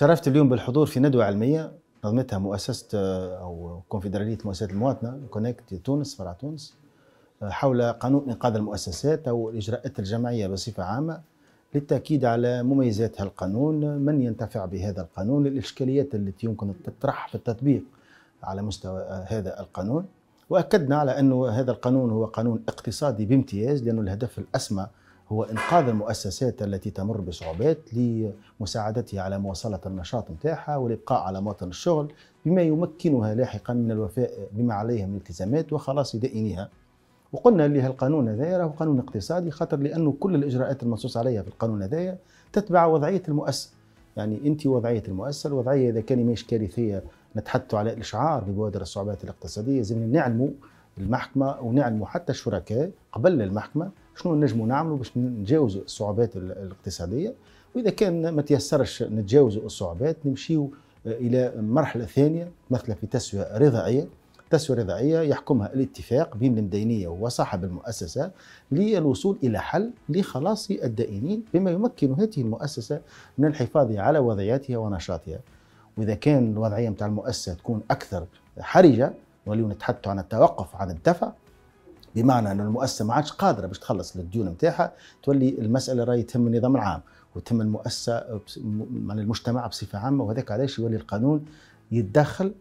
تشرفت اليوم بالحضور في ندوة علمية نظمتها مؤسسة آه، أو كونفدرالية مؤسسات المواطنة كونكت تونس فرع تونس آه، حول قانون إنقاذ المؤسسات أو الإجراءات الجمعية بصفة عامة للتأكيد على مميزات هالقانون من ينتفع بهذا القانون الإشكاليات التي يمكن تطرح في التطبيق على مستوى آه، هذا القانون وأكدنا على انه هذا القانون هو قانون اقتصادي بامتياز لانه الهدف الأسمى هو إنقاذ المؤسسات التي تمر بصعوبات لمساعدتها على مواصلة النشاط نتاعها والإبقاء على مواطن الشغل بما يمكنها لاحقا من الوفاء بما عليها من التزامات وخلاص دائنها وقلنا اللي هالقانون هذايا راهو قانون اقتصادي خاطر لانه كل الاجراءات المنصوص عليها في القانون هذايا تتبع وضعيه المؤسسه يعني انت وضعيه المؤسسه الوضعيه اذا كان ماهيش كارثيه نتحدثوا على الاشعار ببوادر الصعوبات الاقتصاديه لازم نعلموا المحكمه ونعلموا حتى الشركاء قبل المحكمه شنو نجموا نعملوا باش نتجاوزوا الصعوبات الاقتصاديه واذا كان ما تيسرش نتجاوزوا الصعوبات نمشيو آه، الى مرحله ثانيه مثلا في تسويه رضائيه تسويه رضائيه يحكمها الاتفاق بين المدينيه وصاحب المؤسسه للوصول الى حل لخلاص الدائنين بما يمكن هذه المؤسسه من الحفاظ على وضعيتها ونشاطها واذا كان الوضعيه نتاع المؤسسه تكون اكثر حرجه ولو نتحدث عن التوقف عن الدفع بمعنى أن المؤسسه ما عادش قادره باش تخلص الديون نتاعها تولي المساله راهي تهم النظام العام وتهم المؤسسه يعني المجتمع بصفه عامه وهذاك علاش يولي القانون يتدخل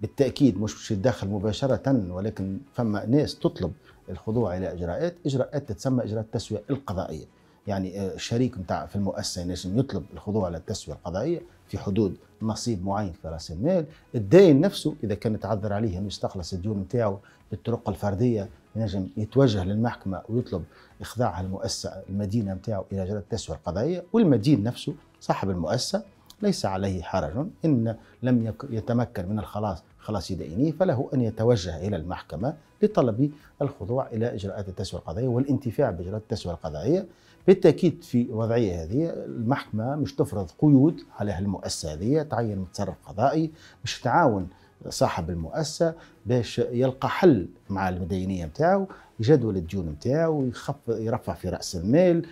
بالتاكيد مش باش يتدخل مباشره ولكن فما ناس تطلب الخضوع الى اجراءات اجراءات تتسمى اجراءات التسويه القضائيه يعني الشريك آه، نتاع في المؤسسه لازم يطلب الخضوع للتسويه القضائيه في حدود نصيب معين في راس المال الداين نفسه اذا كان تعذر عليه انه يستخلص الديون نتاعو بالطرق الفرديه ينجم يتوجه للمحكمة ويطلب إخضاع المؤسسة المدينة نتاعو إلى جلد تسوى القضية والمدين نفسه صاحب المؤسسة ليس عليه حرج إن لم يتمكن من الخلاص خلاص يدينيه فله أن يتوجه إلى المحكمة لطلب الخضوع إلى إجراءات التسوية القضائية والانتفاع بإجراءات التسوية القضائية بالتأكيد في الوضعية هذه المحكمة مش تفرض قيود على المؤسسة هذه تعين متصرف قضائي مش تعاون صاحب المؤسسه باش يلقى حل مع المدينيه نتاعو يجدول الديون نتاعو يخف يرفع في راس المال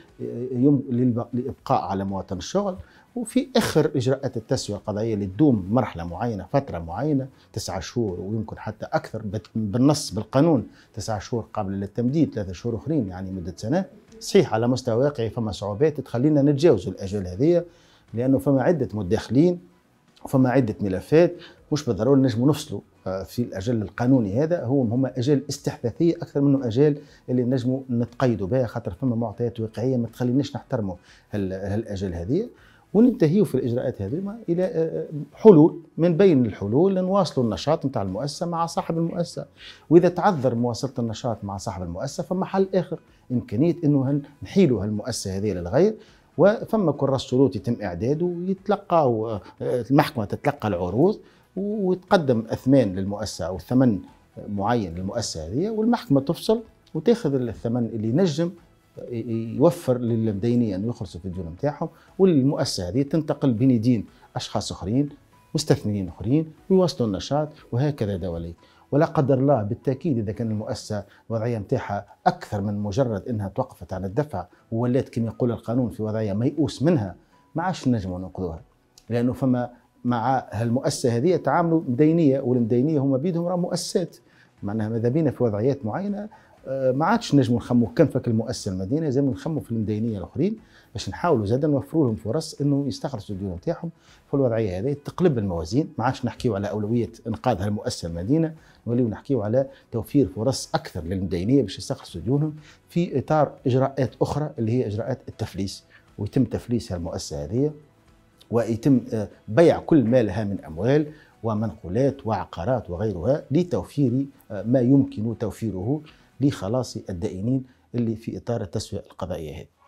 للابقاء على مواطن الشغل وفي اخر اجراءات التسويه القضائيه اللي تدوم مرحله معينه فتره معينه تسعة شهور ويمكن حتى اكثر بالنص بالقانون تسعة شهور قبل التمديد ثلاثة شهور اخرين يعني مده سنه صحيح على مستوى واقعي فما صعوبات تخلينا نتجاوزوا الاجل هذه لانه فما عده مدخلين فما عده ملفات مش بالضروره نجموا نفصلوا آه، في الاجل القانوني هذا هو هما اجال استحداثيه اكثر منه اجال اللي نجموا نتقيدوا بها خاطر فما معطيات واقعيه ما تخليناش نحترموا هالأجل هذه وننتهيوا في الاجراءات هذه الى آه، حلول من بين الحلول نواصلوا النشاط نتاع المؤسسه مع صاحب المؤسسه واذا تعذر مواصله النشاط مع صاحب المؤسسه فما حل اخر امكانيه انه نحيلوا هالمؤسسه هذه للغير وفما كراس شروط يتم اعداده ويتلقى آه، المحكمه تتلقى العروض ويتقدم اثمان للمؤسسه او ثمن معين للمؤسسه هذه والمحكمه تفصل وتاخذ الثمن اللي ينجم آه، يوفر للمدينين انه يخلصوا في الديون نتاعهم والمؤسسه هذه تنتقل بين يدين اشخاص اخرين مستثمرين اخرين ويواصلوا النشاط وهكذا دواليك ولا قدر الله بالتاكيد اذا كان المؤسسه وضعيه نتاعها اكثر من مجرد انها توقفت عن الدفع وولات كما يقول القانون في وضعيه ميؤوس منها ما عادش نجموا ننقذوها لانه فما مع هالمؤسسه هذه تعاملوا مدينيه والمدينيه هما بيدهم راه مؤسسات معناها ماذا بينا في وضعيات معينه آه، ما عادش نجموا نخموا كان فك المؤسسه المدينه زي ما نخموا في المدينيه الاخرين باش نحاولوا زاد نوفروا لهم فرص انه يستخرجوا الديون نتاعهم في الوضعيه هذه تقلب الموازين ما عادش نحكيوا على اولويه انقاذ المؤسسه المدينه نوليو نحكيوا على توفير فرص اكثر للمدينيه باش يستخرجوا ديونهم في اطار اجراءات اخرى اللي هي اجراءات التفليس ويتم تفليس المؤسسه هذه ويتم آه، بيع كل ما لها من اموال ومنقولات وعقارات وغيرها لتوفير آه، ما يمكن توفيره لخلاص الدائنين اللي في اطار التسويه القضائيه هذه